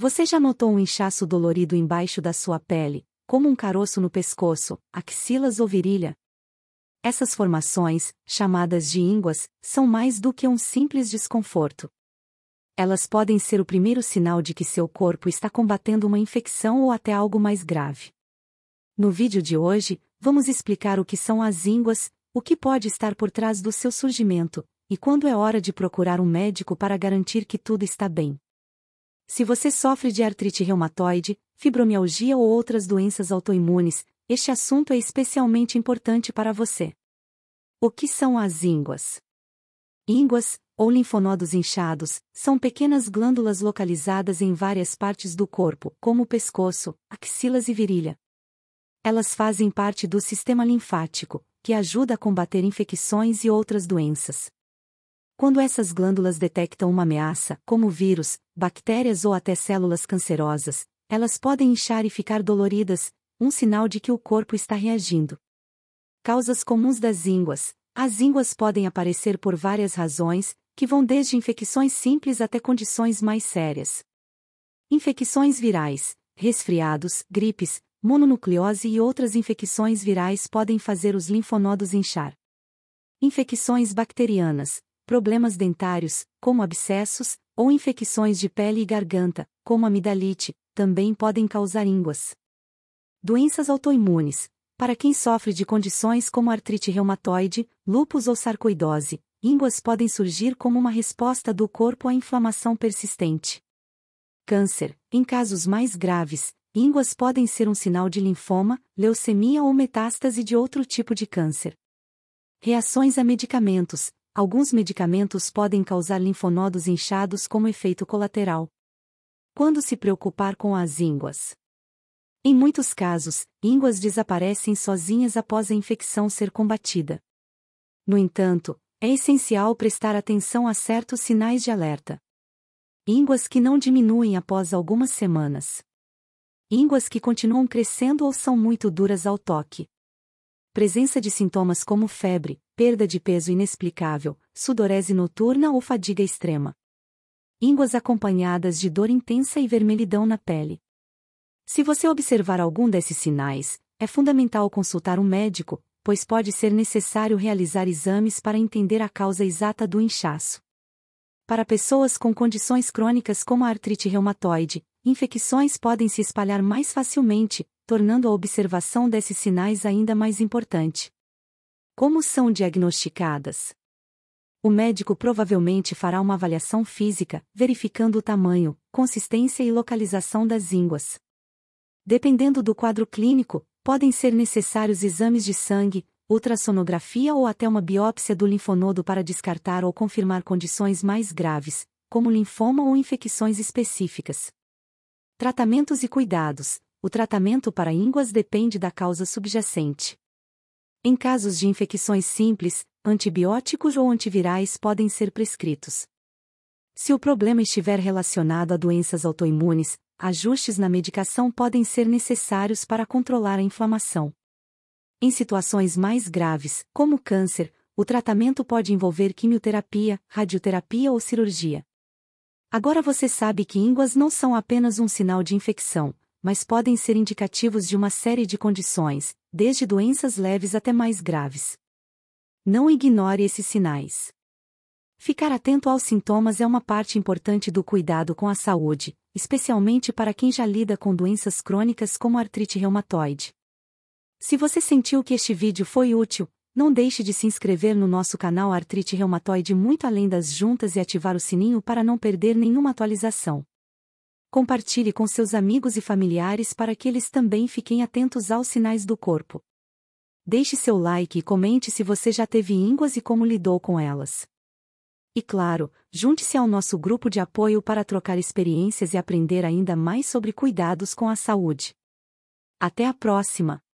Você já notou um inchaço dolorido embaixo da sua pele, como um caroço no pescoço, axilas ou virilha? Essas formações, chamadas de ínguas, são mais do que um simples desconforto. Elas podem ser o primeiro sinal de que seu corpo está combatendo uma infecção ou até algo mais grave. No vídeo de hoje, vamos explicar o que são as ínguas, o que pode estar por trás do seu surgimento, e quando é hora de procurar um médico para garantir que tudo está bem. Se você sofre de artrite reumatoide, fibromialgia ou outras doenças autoimunes, este assunto é especialmente importante para você. O que são as ínguas? Ínguas, ou linfonodos inchados, são pequenas glândulas localizadas em várias partes do corpo, como o pescoço, axilas e virilha. Elas fazem parte do sistema linfático, que ajuda a combater infecções e outras doenças. Quando essas glândulas detectam uma ameaça, como vírus, bactérias ou até células cancerosas, elas podem inchar e ficar doloridas, um sinal de que o corpo está reagindo. Causas comuns das ínguas: As ínguas podem aparecer por várias razões, que vão desde infecções simples até condições mais sérias. Infecções virais, resfriados, gripes, mononucleose e outras infecções virais podem fazer os linfonodos inchar. Infecções bacterianas, problemas dentários, como abscessos, ou infecções de pele e garganta, como amidalite, também podem causar ínguas. Doenças autoimunes, para quem sofre de condições como artrite reumatoide, lúpus ou sarcoidose, ínguas podem surgir como uma resposta do corpo à inflamação persistente. Câncer, em casos mais graves, ínguas podem ser um sinal de linfoma, leucemia ou metástase de outro tipo de câncer. Reações a medicamentos, alguns medicamentos podem causar linfonodos inchados como efeito colateral. Quando se preocupar com as ínguas? Em muitos casos, ínguas desaparecem sozinhas após a infecção ser combatida. No entanto, é essencial prestar atenção a certos sinais de alerta. Ínguas que não diminuem após algumas semanas. Ínguas que continuam crescendo ou são muito duras ao toque. Presença de sintomas como febre, perda de peso inexplicável, sudorese noturna ou fadiga extrema. Ínguas acompanhadas de dor intensa e vermelhidão na pele. Se você observar algum desses sinais, é fundamental consultar um médico, pois pode ser necessário realizar exames para entender a causa exata do inchaço. Para pessoas com condições crônicas como a artrite reumatoide, infecções podem se espalhar mais facilmente, tornando a observação desses sinais ainda mais importante. Como são diagnosticadas? O médico provavelmente fará uma avaliação física, verificando o tamanho, consistência e localização das ínguas. Dependendo do quadro clínico, podem ser necessários exames de sangue, ultrassonografia ou até uma biópsia do linfonodo para descartar ou confirmar condições mais graves, como linfoma ou infecções específicas. Tratamentos e cuidados. O tratamento para ínguas depende da causa subjacente. Em casos de infecções simples, antibióticos ou antivirais podem ser prescritos. Se o problema estiver relacionado a doenças autoimunes, ajustes na medicação podem ser necessários para controlar a inflamação. Em situações mais graves, como câncer, o tratamento pode envolver quimioterapia, radioterapia ou cirurgia. Agora você sabe que ínguas não são apenas um sinal de infecção, mas podem ser indicativos de uma série de condições, desde doenças leves até mais graves. Não ignore esses sinais. Ficar atento aos sintomas é uma parte importante do cuidado com a saúde, especialmente para quem já lida com doenças crônicas como artrite reumatoide. Se você sentiu que este vídeo foi útil, não deixe de se inscrever no nosso canal Artrite Reumatoide muito além das juntas e ativar o sininho para não perder nenhuma atualização. Compartilhe com seus amigos e familiares para que eles também fiquem atentos aos sinais do corpo. Deixe seu like e comente se você já teve ínguas e como lidou com elas. E claro, junte-se ao nosso grupo de apoio para trocar experiências e aprender ainda mais sobre cuidados com a saúde. Até a próxima!